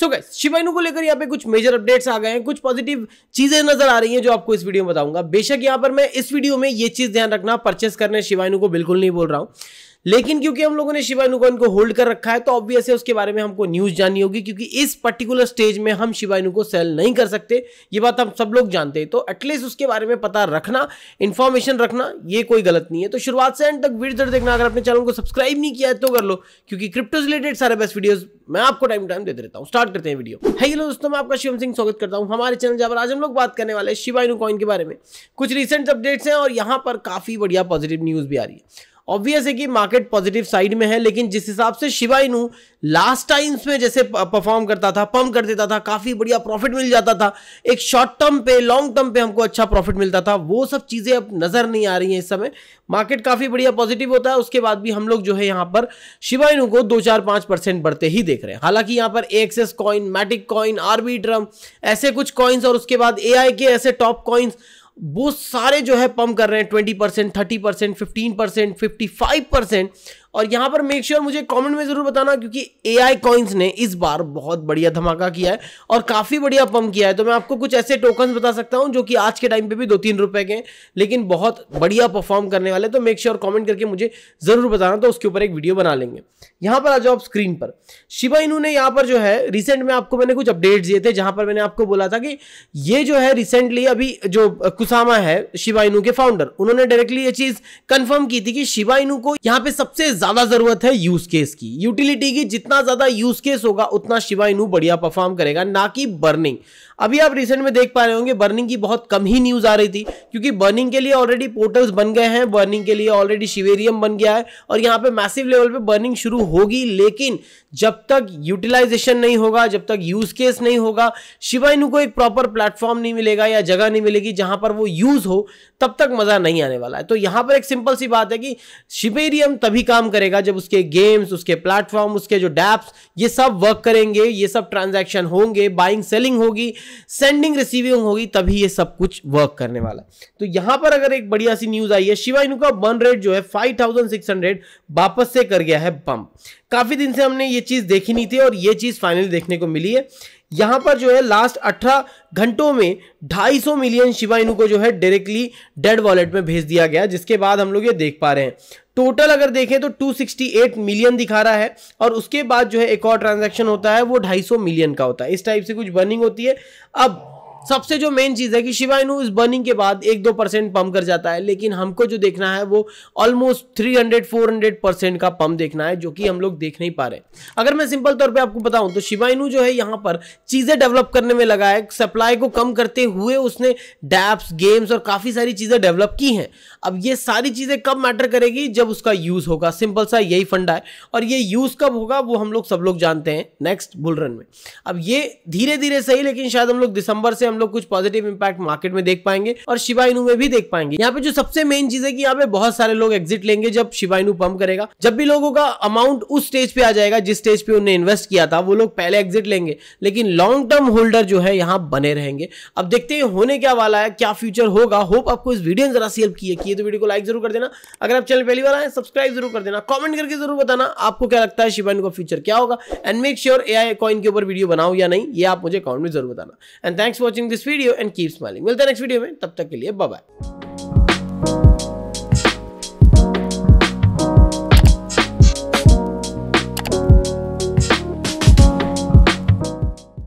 so guys Shiba Inu को लेकर यहाँ पे कुछ मेजर अपडेट्स आ गए हैं कुछ पॉजिटिव चीजें नजर आ रही हैं जो आपको इस वीडियो में बताऊंगा बेशक यहाँ पर मैं इस वीडियो में ये चीज ध्यान रखना परचेस करने शिबाइनू को बिल्कुल नहीं बोल रहा हूँ लेकिन क्योंकि हम लोगों ने शिवानुकॉन को होल्ड कर रखा है तो ऑब्वियस है उसके बारे में हमको न्यूज जाननी होगी क्योंकि इस पर्टिकुलर स्टेज में हम शिवानु को सेल नहीं कर सकते ये बात हम सब लोग जानते हैं तो एटलीस्ट उसके बारे में पता रखना इन्फॉर्मेशन रखना ये कोई गलत नहीं है तो शुरुआत से एंड तक वीडियो देखना अगर अपने चैनल को सब्सक्राइब नहीं किया है तो कर लो क्योंकि क्रिप्टो रिलेटेड सारे बेस्ट वीडियोज मैं आपको टाइम टाइम देते रहता हूँ स्टार्ट करते हैं वीडियो हेलो दोस्तों मैं आपका शिवम सिंह स्वागत करता हूँ हमारे चैनल जहाँ आज हम लोग बात करने वाले शिवाइनो कॉइन के बारे में कुछ रिसेंट अपडेट्स हैं और यहाँ पर काफ़ी बढ़िया पॉजिटिव न्यूज़ भी आ रही है ऑब्वियस है कि मार्केट पॉजिटिव साइड में है लेकिन जिस हिसाब से शिवा इनू लास्ट टाइम्स में जैसे परफॉर्म करता था पम्प कर देता था काफ़ी बढ़िया प्रॉफिट मिल जाता था एक शॉर्ट टर्म पे लॉन्ग टर्म पे हमको अच्छा प्रॉफिट मिलता था वो सब चीज़ें अब नज़र नहीं आ रही हैं इस समय मार्केट काफ़ी बढ़िया पॉजिटिव होता है उसके बाद भी हम लोग जो है यहाँ पर शिवा इनू को दो चार पाँच परसेंट बढ़ते ही देख रहे हैं हालांकि यहाँ पर A access coin Matic coin Arbitrum ऐसे कुछ कॉइन्स और उसके बाद ए के ऐसे टॉप कॉइन्स वो सारे जो है पम्प कर रहे हैं twenty percent thirty percent fifteen percent fifty five percent और यहां पर मेक श्योर sure मुझे कमेंट में ज़रूर बताना क्योंकि ए आई कॉइन्स ने इस बार बहुत बढ़िया धमाका किया है और काफ़ी बढ़िया पम्प किया है तो मैं आपको कुछ ऐसे टोकन बता सकता हूं जो कि आज के टाइम पे भी दो तीन रुपए के लेकिन बहुत बढ़िया परफॉर्म करने वाले तो मेक श्योर कॉमेंट करके मुझे ज़रूर बताना तो उसके ऊपर एक वीडियो बना लेंगे यहां पर आ जाओ आप स्क्रीन पर शिवा इनू ने यहाँ पर जो है रिसेंट में आपको मैंने कुछ अपडेट दिए थे जहां पर मैंने आपको बोला था कि ये जो है रिसेंटली अभी जो कुसामा है शिवा इनू के फाउंडर उन्होंने डायरेक्टली ये चीज़ कन्फर्म की थी कि शिवा इनू को यहाँ पे सबसे ज्यादा जरूरत है यूज केस की यूटिलिटी की जितना ज्यादा यूज केस होगा उतना शिवा इनू बढ़िया परफॉर्म करेगा ना कि बर्निंग अभी आप रिसेंट में देख पा रहे होंगे बर्निंग की बहुत कम ही न्यूज आ रही थी क्योंकि बर्निंग के लिए ऑलरेडी पोर्टल्स बन गए हैं बर्निंग के लिए ऑलरेडी शिवेरियम बन गया है और यहाँ पे मैसिव लेवल पे बर्निंग शुरू होगी लेकिन जब तक यूटिलाइजेशन नहीं होगा जब तक यूज केस नहीं होगा शिवाइनू को एक प्रॉपर प्लेटफॉर्म नहीं मिलेगा या जगह नहीं मिलेगी जहां पर वो यूज हो तब तक मजा नहीं आने वाला है तो यहां पर एक सिंपल सी बात है कि शिवेरियम तभी काम करेगा जब उसके गेम्स उसके प्लेटफॉर्म उसके जो डैप्स ये सब वर्क करेंगे ये सब ट्रांजैक्शन होंगे बाइंग सेलिंग होगी सेंडिंग रिसीविंग होगी तभी ये सब कुछ वर्क करने वाला तो यहां पर अगर एक बढ़िया सी न्यूज आई है शिवा इनका बर्न रेट जो है फाइव वापस से कर गया है पंप काफी दिन से हमने ये चीज देखी नहीं थी और ये चीज फाइनली देखने को मिली है यहां पर जो है लास्ट अठारह घंटों में 250 मिलियन शिवा को जो है डायरेक्टली डेड वॉलेट में भेज दिया गया जिसके बाद हम लोग ये देख पा रहे हैं टोटल अगर देखें तो 268 मिलियन दिखा रहा है और उसके बाद जो है एक और ट्रांजैक्शन होता है वो 250 मिलियन का होता है इस टाइप से कुछ बर्निंग होती है अब सबसे जो मेन चीज़ है कि शिवाइनू इस बर्निंग के बाद एक दो परसेंट पम्प कर जाता है लेकिन हमको जो देखना है वो almost three hundred four hundred percent का पम्प देखना है जो कि हम लोग देख नहीं पा रहे अगर मैं सिंपल तौर पे आपको बताऊं तो शिवाइनू जो है यहाँ पर चीज़ें डेवलप करने में लगा है सप्लाई को कम करते हुए उसने डैप्स गेम्स और काफ़ी सारी चीज़ें डेवलप की हैं अब ये सारी चीज़ें कब मैटर करेगी जब उसका यूज़ होगा सिंपल सा यही फंडा है और ये यूज़ कब होगा वो हम लोग सब लोग जानते हैं नेक्स्ट बुलरन में अब ये धीरे धीरे सही लेकिन शायद हम लोग दिसंबर से हम लोग कुछ पॉजिटिव इम्पैक्ट मार्केट में देख पाएंगे और शिवाइनु में भी देख पाएंगे यहाँ पे जो सबसे मेन चीज है कि यहाँ पे बहुत सारे लोग एग्जिट लेंगे जब शिवाइनु पंप करेगा जब भी लोगों का अमाउंट उस स्टेज पे आ जाएगा जिस स्टेज पे उन्हें इन्वेस्ट किया था वो लोग पहले एग्जिट लेंगे लेकिन लॉन्ग टर्म होल्डर जो है यहाँ बने रहेंगे अब देखते हैं होने क्या वाला है क्या फ्यूचर होगा होप आपको इस वीडियो ने जरा सी हेल्प की है तो वीडियो को लाइक जरूर कर देना अगर आप चैनल पहली बार आए सब्सक्राइब जरूर कर देना कमेंट करके जरूर बताना आपको क्या लगता है शिवाइनु का फ्यूचर क्या होगा and make sure A I coin के ऊपर वीडियो बनाओ या नहीं ये आप मुझे कॉमेंट में जरूर बताना and thanks for watching watching this video and keep smiling मिलते हैं नेक्स्ट वीडियो में तब तक के लिए बाय